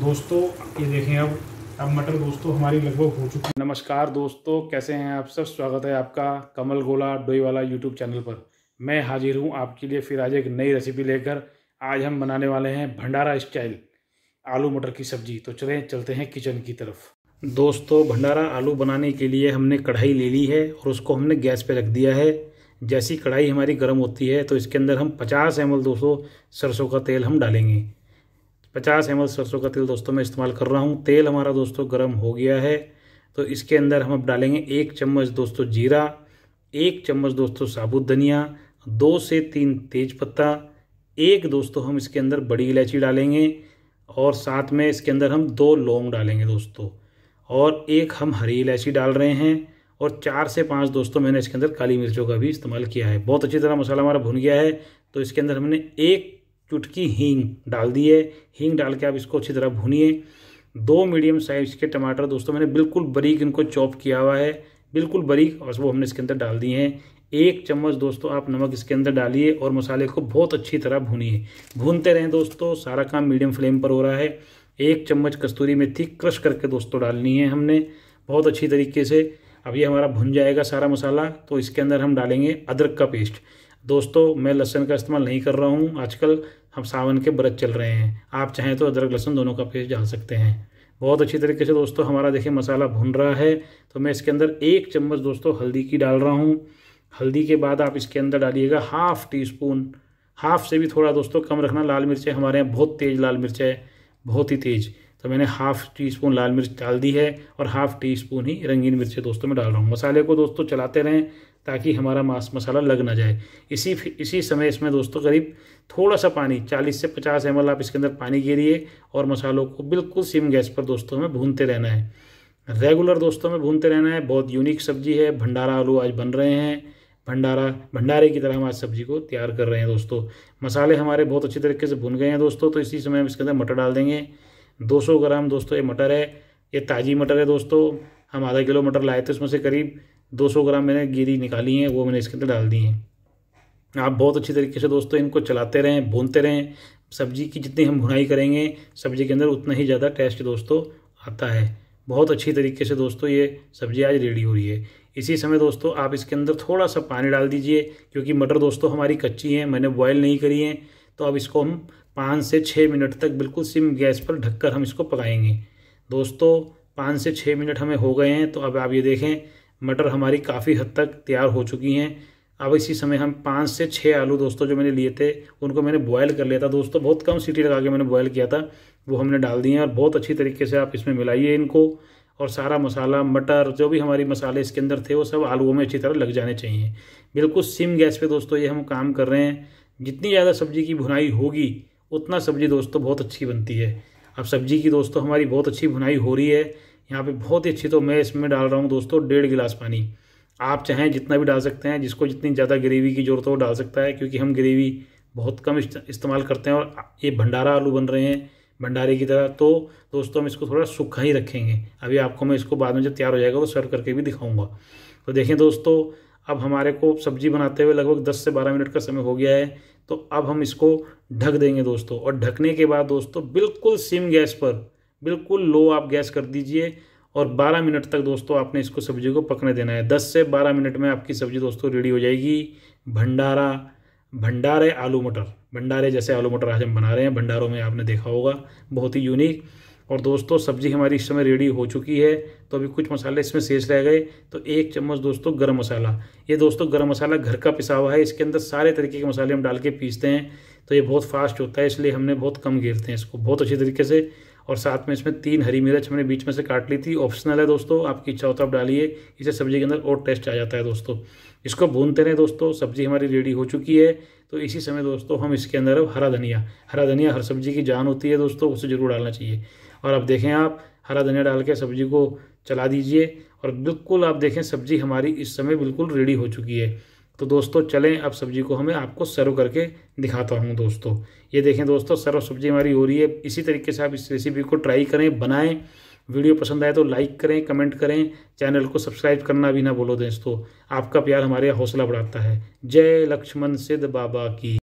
दोस्तों ये देखें अब अब मटर दोस्तों तो हमारी लगभग हो चुकी है नमस्कार दोस्तों कैसे हैं आप सब स्वागत है आपका कमल गोला डोई वाला यूट्यूब चैनल पर मैं हाजिर हूँ आपके लिए फिर आज एक नई रेसिपी लेकर आज हम बनाने वाले हैं भंडारा स्टाइल आलू मटर की सब्जी तो चलें चलते हैं किचन की तरफ दोस्तों भंडारा आलू बनाने के लिए हमने कढ़ाई ले ली है और उसको हमने गैस पे रख दिया है जैसी कढ़ाई हमारी गर्म होती है तो इसके अंदर हम 50 एम दोस्तों सरसों का तेल हम डालेंगे पचास एम सरसों का तेल दोस्तों मैं इस्तेमाल कर रहा हूँ तेल हमारा दोस्तों गर्म हो गया है तो इसके अंदर हम अब डालेंगे एक चम्मच दोस्तों जीरा एक चम्मच दोस्तों साबुत धनिया दो से तीन तेज पत्ता एक दोस्तों हम इसके अंदर बड़ी इलायची डालेंगे और साथ में इसके अंदर हम दो लौंग डालेंगे दोस्तों और एक हम हरी इलायची डाल रहे हैं और चार से पाँच दोस्तों मैंने इसके अंदर काली मिर्चों का भी इस्तेमाल किया है बहुत अच्छी तरह मसाला हमारा भुन गया है तो इसके अंदर हमने एक चुटकी हींग डाल दी है हींग डाल के आप इसको अच्छी तरह भूनिए दो मीडियम साइज़ के टमाटर दोस्तों मैंने बिल्कुल बरीक इनको चॉप किया हुआ है बिल्कुल बरीक और वो हमने इसके अंदर डाल दिए हैं एक चम्मच दोस्तों आप नमक इसके अंदर डालिए और मसाले को बहुत अच्छी तरह भूनिए भूनते रहें दोस्तों सारा काम मीडियम फ्लेम पर हो रहा है एक चम्मच कस्तूरी मेथी क्रश करके दोस्तों डालनी है हमने बहुत अच्छी तरीके से अब ये हमारा भुन जाएगा सारा मसाला तो इसके अंदर हम डालेंगे अदरक का पेस्ट दोस्तों मैं लहसन का इस्तेमाल नहीं कर रहा हूँ आजकल हम सावन के व्रत चल रहे हैं आप चाहें तो अदरक लहसुन दोनों का पेस्ट डाल सकते हैं बहुत अच्छी तरीके से दोस्तों हमारा देखिए मसाला भुन रहा है तो मैं इसके अंदर एक चम्मच दोस्तों हल्दी की डाल रहा हूँ हल्दी के बाद आप इसके अंदर डालिएगा हाफ़ टी स्पून हाफ़ से भी थोड़ा दोस्तों कम रखना लाल मिर्चें हमारे यहाँ बहुत तेज़ लाल मिर्च है बहुत ही तेज़ तो मैंने हाफ़ टी स्पून लाल मिर्च डाल दी है और हाफ़ टी स्पून ही रंगीन मिर्चें दोस्तों मैं डाल रहा हूँ मसाले को दोस्तों चलाते रहें ताकि हमारा मांस मसाला लग ना जाए इसी इसी समय इसमें दोस्तों करीब थोड़ा सा पानी 40 से 50 एम आप इसके अंदर पानी गिरिए और मसालों को बिल्कुल सिम गैस पर दोस्तों में भूनते रहना है रेगुलर दोस्तों में भूनते रहना है बहुत यूनिक सब्जी है भंडारा आलू आज बन रहे हैं भंडारा भंडारे की तरह हम आज सब्जी को तैयार कर रहे हैं दोस्तों मसाले हमारे बहुत अच्छी तरीके से भुन गए हैं दोस्तों तो इसी समय हम इसके अंदर मटर डाल देंगे 200 ग्राम दोस्तों ये मटर है ये ताज़ी मटर है दोस्तों हम आधा किलो मटर लाए थे उसमें से करीब 200 ग्राम मैंने गिरी निकाली हैं वो मैंने इसके अंदर डाल दी हैं आप बहुत अच्छी तरीके से दोस्तों इनको चलाते रहें भूनते रहें सब्जी की जितनी हम भुनाई करेंगे सब्जी के अंदर उतना ही ज़्यादा टेस्ट दोस्तों आता है बहुत अच्छी तरीके से दोस्तों ये सब्जी आज रेडी हो रही है इसी समय दोस्तों आप इसके अंदर थोड़ा सा पानी डाल दीजिए क्योंकि मटर दोस्तों हमारी कच्ची हैं मैंने बॉयल नहीं करी हैं तो अब इसको हम पाँच से छः मिनट तक बिल्कुल सिम गैस पर ढककर हम इसको पकाएंगे दोस्तों पाँच से छः मिनट हमें हो गए हैं तो अब आप ये देखें मटर हमारी काफ़ी हद तक तैयार हो चुकी हैं अब इसी समय हम पाँच से छः आलू दोस्तों जो मैंने लिए थे उनको मैंने बॉयल कर लिया था दोस्तों बहुत कम सीटी लगा के मैंने बॉयल किया था वो हमने डाल दिए हैं और बहुत अच्छी तरीके से आप इसमें मिलाइए इनको और सारा मसाला मटर जो भी हमारी मसाले इसके अंदर थे वो सब आलुओं में अच्छी तरह लग जाने चाहिए बिल्कुल सिम गैस पे दोस्तों ये हम काम कर रहे हैं जितनी ज़्यादा सब्जी की भुनाई होगी उतना सब्जी दोस्तों तो बहुत अच्छी बनती है अब सब्जी की दोस्तों हमारी बहुत अच्छी भुनाई हो रही है यहाँ पे बहुत ही अच्छी तो मैं इसमें डाल रहा हूँ दोस्तों डेढ़ गिलास पानी आप चाहें जितना भी डाल सकते हैं जिसको जितनी ज़्यादा ग्रेवी की ज़रूरत हो डाल सकता है क्योंकि हम ग्रेवी बहुत कम इस्तेमाल करते हैं और ये भंडारा आलू बन रहे हैं भंडारे की तरह तो दोस्तों हम इसको थोड़ा सूखा ही रखेंगे अभी आपको मैं इसको बाद में जब तैयार हो जाएगा तो सर्व करके भी दिखाऊँगा तो देखें दोस्तों अब हमारे को सब्जी बनाते हुए लगभग 10 से 12 मिनट का समय हो गया है तो अब हम इसको ढक देंगे दोस्तों और ढकने के बाद दोस्तों बिल्कुल सिम गैस पर बिल्कुल लो आप गैस कर दीजिए और 12 मिनट तक दोस्तों आपने इसको सब्जी को पकने देना है 10 से 12 मिनट में आपकी सब्ज़ी दोस्तों रेडी हो जाएगी भंडारा भंडारे आलू मटर भंडारे जैसे आलू मटर आज हम बना रहे हैं भंडारों में आपने देखा होगा बहुत ही यूनिक और दोस्तों सब्जी हमारी इस समय रेडी हो चुकी है तो अभी कुछ मसाले इसमें शेष रह गए तो एक चम्मच दोस्तों गरम मसाला ये दोस्तों गरम मसाला घर का पिसा हुआ है इसके अंदर सारे तरीके के मसाले हम डाल के पीसते हैं तो ये बहुत फास्ट होता है इसलिए हमने बहुत कम घेरते हैं इसको बहुत अच्छी तरीके से और साथ में इसमें तीन हरी मिर्च हमने बीच में से काट ली थी ऑप्शनल है दोस्तों आपकी इच्छा होता तो आप डालिए इसे सब्जी के अंदर और टेस्ट आ जाता है दोस्तों इसको भूनते रहे दोस्तों सब्जी हमारी रेडी हो चुकी है तो इसी समय दोस्तों हम इसके अंदर अब हरा धनिया हरा धनिया हर सब्जी की जान होती है दोस्तों उसे ज़रूर डालना चाहिए और अब देखें आप हरा धनिया डाल के सब्जी को चला दीजिए और बिल्कुल आप देखें सब्जी हमारी इस समय बिल्कुल रेडी हो चुकी है तो दोस्तों चलें अब सब्जी को हमें आपको सर्व करके दिखाता हूँ दोस्तों ये देखें दोस्तों सर्व सब्जी हमारी हो रही है इसी तरीके से आप इस रेसिपी को ट्राई करें बनाएं वीडियो पसंद आए तो लाइक करें कमेंट करें चैनल को सब्सक्राइब करना भी ना बोलो दोस्तों आपका प्यार हमारे हौसला बढ़ाता है जय लक्ष्मण सिद्ध बाबा की